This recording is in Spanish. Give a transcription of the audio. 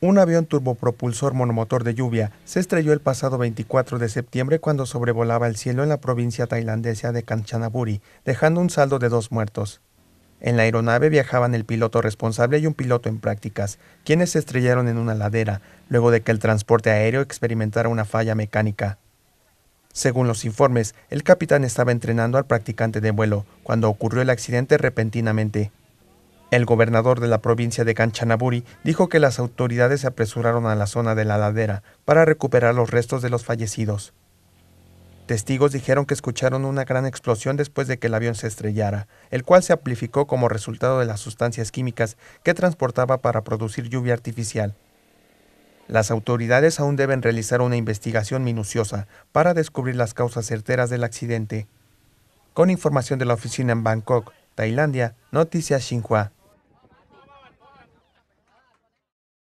Un avión turbopropulsor monomotor de lluvia se estrelló el pasado 24 de septiembre cuando sobrevolaba el cielo en la provincia tailandesa de Kanchanaburi, dejando un saldo de dos muertos. En la aeronave viajaban el piloto responsable y un piloto en prácticas, quienes se estrellaron en una ladera, luego de que el transporte aéreo experimentara una falla mecánica. Según los informes, el capitán estaba entrenando al practicante de vuelo, cuando ocurrió el accidente repentinamente. El gobernador de la provincia de Kanchanaburi dijo que las autoridades se apresuraron a la zona de la ladera para recuperar los restos de los fallecidos. Testigos dijeron que escucharon una gran explosión después de que el avión se estrellara, el cual se amplificó como resultado de las sustancias químicas que transportaba para producir lluvia artificial. Las autoridades aún deben realizar una investigación minuciosa para descubrir las causas certeras del accidente. Con información de la oficina en Bangkok, Tailandia, Noticias Xinhua.